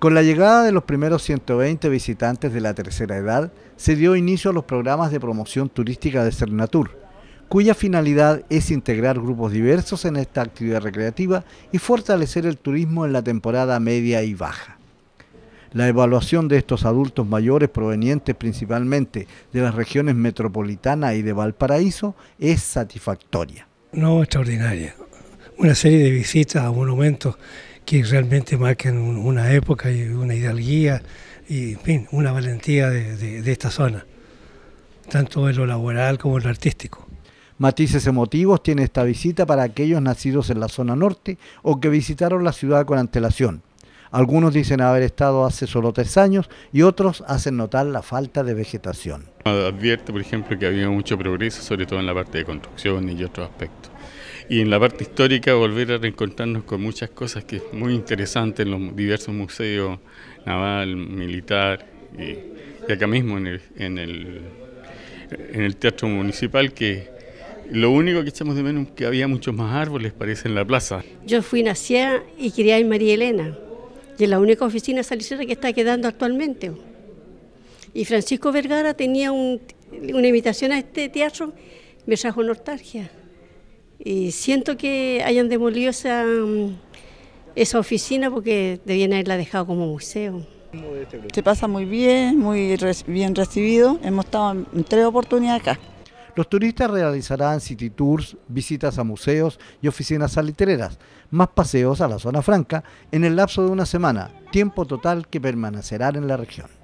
Con la llegada de los primeros 120 visitantes de la tercera edad, se dio inicio a los programas de promoción turística de Cernatur, cuya finalidad es integrar grupos diversos en esta actividad recreativa y fortalecer el turismo en la temporada media y baja. La evaluación de estos adultos mayores provenientes principalmente de las regiones metropolitana y de Valparaíso es satisfactoria. No, extraordinaria. Una serie de visitas a monumentos que realmente marquen una época y una hidalguía y, en fin, una valentía de, de, esta zona, tanto en lo laboral como en lo artístico. Matices emotivos tiene esta visita para aquellos nacidos en la zona norte o que visitaron la ciudad con antelación. Algunos dicen haber estado hace solo tres años y otros hacen notar la falta de vegetación. Advierte, por ejemplo, que había mucho progreso, sobre todo en la parte de construcción y otros aspectos y en la parte histórica volver a reencontrarnos con muchas cosas que es muy interesante en los diversos museos, naval, militar, eh, y, acá mismo en el, Teatro Municipal que... Lo único que echamos de menos es que había muchos más árboles, parece, en la plaza. Yo fui nacida y quería en María Elena, y es la única oficina salicera que está quedando actualmente. Y Francisco Vergara tenía una invitación a este teatro, me trajo nostalgia. Y siento que hayan demolido mm, esa, oficina porque debían haberla dejado como museo. Se pasa muy bien, muy bien recibido. Hemos estado en tres oportunidades acá. Los turistas realizarán city tours, visitas a museos y oficinas salitreras, más paseos a la zona franca en el lapso de una semana, tiempo total que permanecerán en la región.